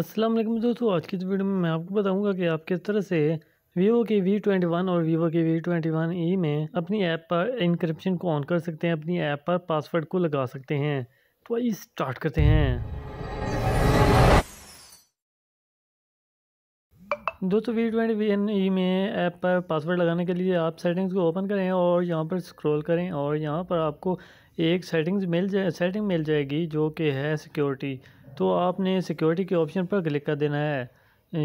अस्सलाम वालेकुम दोस्तों आज की इस वीडियो में मैं आपको बताऊंगा कि आप किस तरह से वीवो के वी ट्वेंटी वन और वीवो के वी ट्वेंटी वन ई में अपनी ऐप पर इंक्रिप्शन को ऑन कर सकते हैं अपनी ऐप पर पासवर्ड को लगा सकते हैं तो आइए स्टार्ट करते हैं दोस्तों वी ट्वेंटी एन ई में ऐप पर पासवर्ड लगाने के लिए आप सेटिंग्स को ओपन करें और यहाँ पर स्क्रॉल करें और यहाँ पर आपको एक सेटिंग्स मिल जाए सेटिंग मिल जाएगी जो कि है सिक्योरिटी तो आपने सिक्योरिटी के ऑप्शन पर क्लिक कर देना है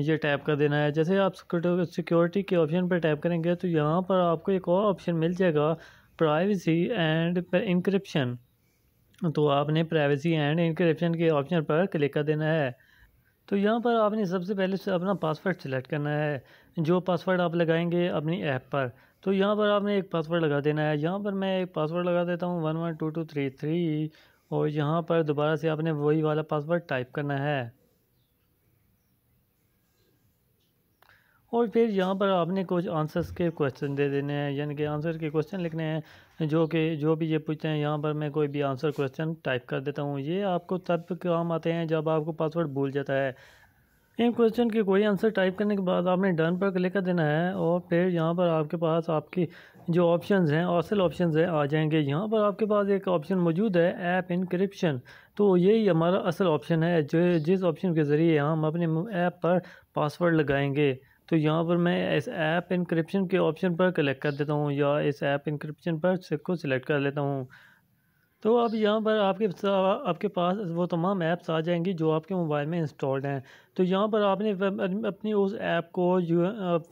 ये टैप कर देना है जैसे आप सिक्योरिटी के ऑप्शन पर टैप करेंगे तो यहाँ पर आपको एक और ऑप्शन मिल जाएगा प्राइवेसी एंड इंक्रिप्शन तो आपने प्राइवेसी एंड इंक्रिप्शन के ऑप्शन पर क्लिक कर देना है तो यहाँ पर आपने सबसे पहले से अपना पासवर्ड सेलेक्ट करना है जो पासवर्ड आप लगाएंगे अपनी ऐप पर तो यहाँ पर आपने एक पासवर्ड लगा देना है यहाँ पर मैं एक पासवर्ड लगा देता हूँ one one two two three three और यहाँ पर दोबारा से आपने वही वाला पासवर्ड टाइप करना है और फिर यहाँ पर आपने कुछ आंसर्स के क्वेश्चन दे देने हैं यानी कि आंसर के क्वेश्चन लिखने हैं जो कि जो भी ये पूछते हैं यहाँ पर मैं कोई भी आंसर क्वेश्चन टाइप कर देता हूँ ये आपको तब काम आते हैं जब आपको पासवर्ड भूल जाता है इन क्वेश्चन की कोई आंसर टाइप करने के बाद आपने डन पर क्लिक कर देना है और फिर यहाँ पर आपके पास आपकी जो ऑप्शंस हैं असल ऑप्शंस हैं आ जाएंगे यहाँ पर आपके पास एक ऑप्शन मौजूद है ऐप इनक्रिप्शन तो यही हमारा असल ऑप्शन है जो जिस ऑप्शन के ज़रिए हम अपने ऐप पर पासवर्ड लगाएंगे तो यहाँ पर मैं इस ऐप इनक्रिप्शन के ऑप्शन पर क्लिक कर देता हूँ या इस ऐप इनक्रिप्शन पर को सिलेक्ट कर लेता हूँ तो अब यहाँ पर आपके आपके पास वो तमाम ऐप्स आ जाएंगी जो आपके मोबाइल में इंस्टॉल्ड हैं तो यहाँ पर आपने अपनी उस ऐप को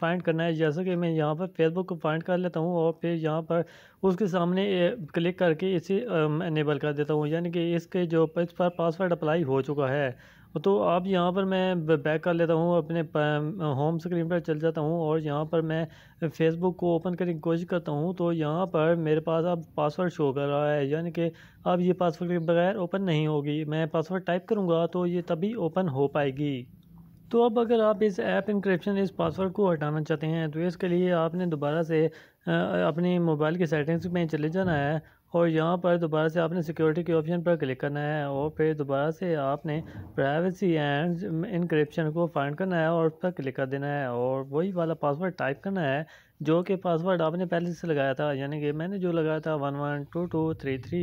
फाइंड करना है जैसा कि मैं यहाँ पर फेसबुक को फाइंड कर लेता हूँ और फिर यहाँ पर उसके सामने क्लिक करके इसे इनेबल कर देता हूँ यानी कि इसके जो इस पर पासवर्ड अप्लाई हो चुका है तो अब यहाँ पर मैं बैक कर लेता हूँ अपने होम स्क्रीन पर चल जाता हूँ और यहाँ पर मैं फेसबुक को ओपन करने की कोशिश करता हूँ तो यहाँ पर मेरे पास अब पासवर्ड शो कर रहा है यानी कि अब ये पासवर्ड के बगैर ओपन नहीं होगी मैं पासवर्ड टाइप करूँगा तो ये तभी ओपन हो पाएगी तो अब अगर आप इस ऐप इंक्रिप्शन इस पासवर्ड को हटाना चाहते हैं तो इसके लिए आपने दोबारा से अपने मोबाइल की सेटिंग्स में चले जाना है और यहाँ पर दोबारा से आपने सिक्योरिटी के ऑप्शन पर क्लिक करना है और फिर दोबारा से आपने प्राइवेसी एंड इनक्रिप्शन को फाइंड करना है और उस पर क्लिक कर देना है और वही वाला पासवर्ड टाइप करना है जो कि पासवर्ड आपने पहले से लगाया था यानी कि मैंने जो लगाया था one one two two three three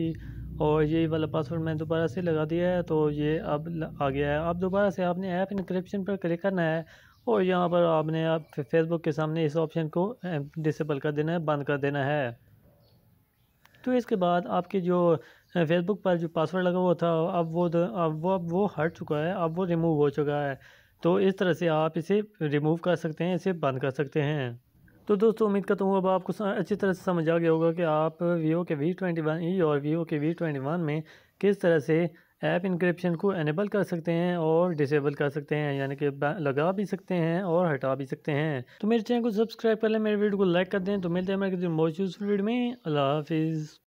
और यही वाला पासवर्ड मैंने दोबारा से लगा दिया है तो ये अब आ गया है अब दोबारा से आपने ऐप इनक्रिप्शन पर क्लिक करना है और यहाँ पर आपने आप फेसबुक के सामने इस ऑप्शन को डिसेबल eh, कर देना है बंद कर देना है तो इसके बाद आपके जो फेसबुक पर जो पासवर्ड लगा हुआ था अब वो अब वो अब वो हट चुका है अब वो रिमूव हो चुका है तो इस तरह से आप इसे रिमूव कर सकते हैं इसे बंद कर सकते हैं तो दोस्तों उम्मीद करता हूँ अब आपको अच्छी तरह से समझ आ गया होगा कि आप वीवो के वी ट्वेंटी वन ई और वीवो के वी ट्वेंटी वन में किस तरह से ऐप इंक्रिप्शन को एनेबल कर सकते हैं और डिसेबल कर सकते हैं यानी कि लगा भी सकते हैं और हटा भी सकते हैं तो मेरे चैनल को सब्सक्राइब कर लें मेरे वीडियो को लाइक कर दें तो मिलते हैं मेरे मौजूद वीडियो में अल्लाह हाफिज़